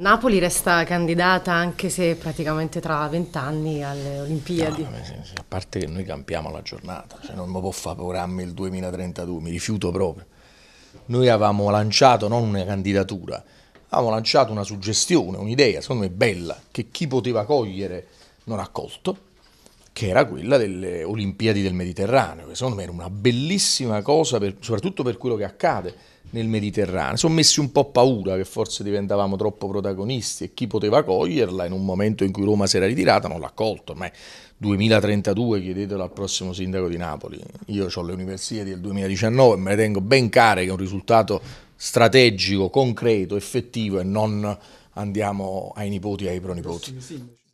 Napoli resta candidata anche se praticamente tra vent'anni alle Olimpiadi. No, a parte che noi campiamo la giornata, cioè non mi può fare programmi il 2032, mi rifiuto proprio. Noi avevamo lanciato non una candidatura, avevamo lanciato una suggestione, un'idea, secondo me bella, che chi poteva cogliere non ha colto che era quella delle Olimpiadi del Mediterraneo, che secondo me era una bellissima cosa, per, soprattutto per quello che accade nel Mediterraneo. Sono messi un po' paura che forse diventavamo troppo protagonisti e chi poteva coglierla in un momento in cui Roma si era ritirata non l'ha colto. Ormai 2032 chiedetelo al prossimo sindaco di Napoli. Io ho le università del 2019 e me le tengo ben care che è un risultato strategico, concreto, effettivo e non andiamo ai nipoti e ai pronipoti.